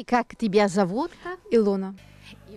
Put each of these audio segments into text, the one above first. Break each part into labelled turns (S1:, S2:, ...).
S1: И как тебя зовут? Илона.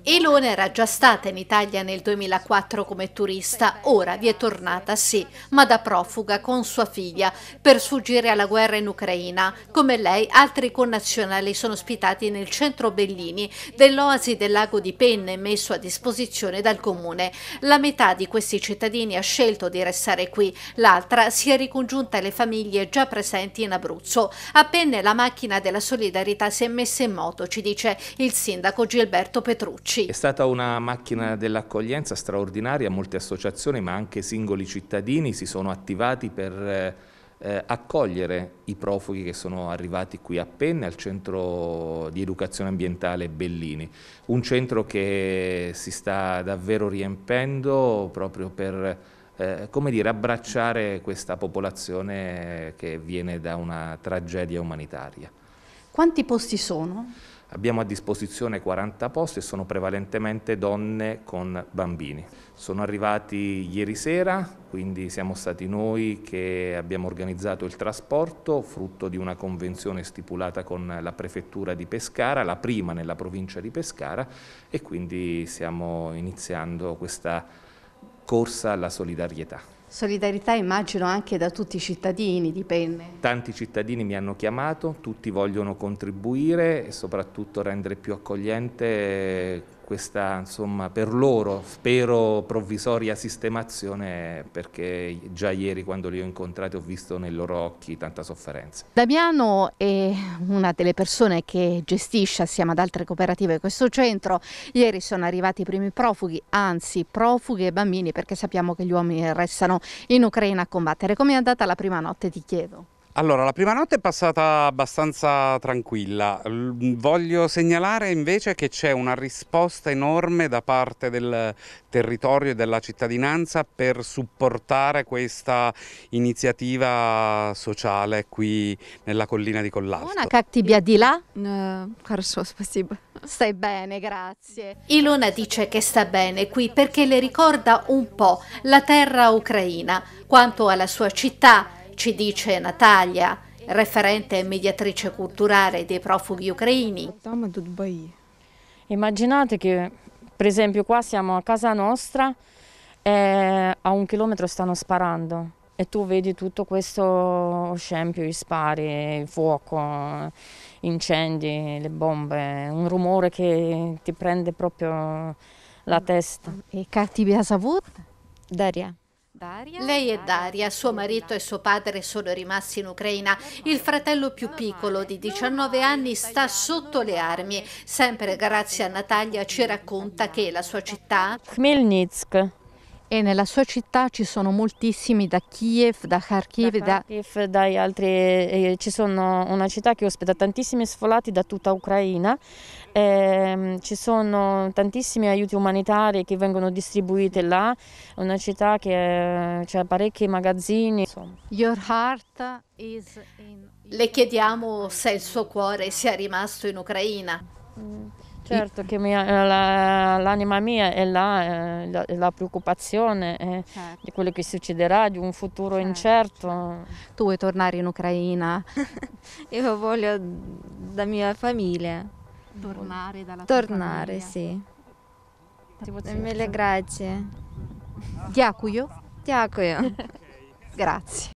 S1: Elon era già stata in Italia nel 2004 come turista, ora vi è tornata sì, ma da profuga con sua figlia per sfuggire alla guerra in Ucraina. Come lei, altri connazionali sono ospitati nel centro Bellini dell'oasi del lago di Penne messo a disposizione dal comune. La metà di questi cittadini ha scelto di restare qui, l'altra si è ricongiunta alle famiglie già presenti in Abruzzo. A Penne la macchina della solidarietà si è messa in moto, ci dice il sindaco Gilberto Petrucci. Petrucci. È
S2: stata una macchina dell'accoglienza straordinaria, molte associazioni ma anche singoli cittadini si sono attivati per eh, eh, accogliere i profughi che sono arrivati qui a Penne al centro di educazione ambientale Bellini, un centro che si sta davvero riempendo proprio per eh, come dire, abbracciare questa popolazione che viene da una tragedia umanitaria. Quanti posti sono? Abbiamo a disposizione 40 posti e sono prevalentemente donne con bambini. Sono arrivati ieri sera, quindi siamo stati noi che abbiamo organizzato il trasporto, frutto di una convenzione stipulata con la prefettura di Pescara, la prima nella provincia di Pescara, e quindi stiamo iniziando questa corsa alla solidarietà.
S1: Solidarietà immagino anche da tutti i cittadini, dipende.
S2: Tanti cittadini mi hanno chiamato, tutti vogliono contribuire e soprattutto rendere più accogliente questa insomma, per loro spero provvisoria sistemazione perché già ieri quando li ho incontrati ho visto nei loro occhi tanta sofferenza.
S1: Damiano è una delle persone che gestisce assieme ad altre cooperative questo centro, ieri sono arrivati i primi profughi, anzi profughi e bambini perché sappiamo che gli uomini restano in Ucraina a combattere. come è andata la prima notte ti chiedo?
S2: Allora, la prima notte è passata abbastanza tranquilla. Voglio segnalare invece che c'è una risposta enorme da parte del territorio e della cittadinanza per supportare questa iniziativa sociale qui nella collina di Collalto. Buona
S1: cattibia di là. Eh, Stai bene, grazie. Ilona dice che sta bene qui perché le ricorda un po' la terra ucraina. Quanto alla sua città, ci dice Natalia, referente e mediatrice culturale dei profughi
S3: ucraini. Immaginate che per esempio qua siamo a casa nostra e a un chilometro stanno sparando e tu vedi tutto questo scempio, i spari, il fuoco, incendi, le bombe, un rumore che ti prende proprio la testa. E cattiva savuta? Daria.
S1: Lei è Daria, suo marito e suo padre sono rimasti in Ucraina. Il fratello più piccolo di 19 anni sta sotto le armi. Sempre grazie a Natalia ci racconta che la sua città,
S3: Khmelnytsk, e nella sua città ci sono moltissimi da Kiev, da Kharkiv, da Kharkiv, dai altri, eh, ci sono una città che ospita tantissimi sfollati da tutta Ucraina, eh, ci sono tantissimi aiuti umanitari che vengono distribuiti là, una città che ha cioè, parecchi magazzini. Your
S1: heart is in... Le chiediamo se il suo cuore sia rimasto in Ucraina. Mm. Certo
S3: che mia, eh, la, l'anima mia è là, eh, la, la, preoccupazione eh, certo. di quello che succederà, di un futuro certo. incerto. Tu vuoi tornare in Ucraina? Io voglio da mia famiglia. Tornare dalla Tornare, sì. Mille grazie.
S2: Дякую. Дякую. Grazie.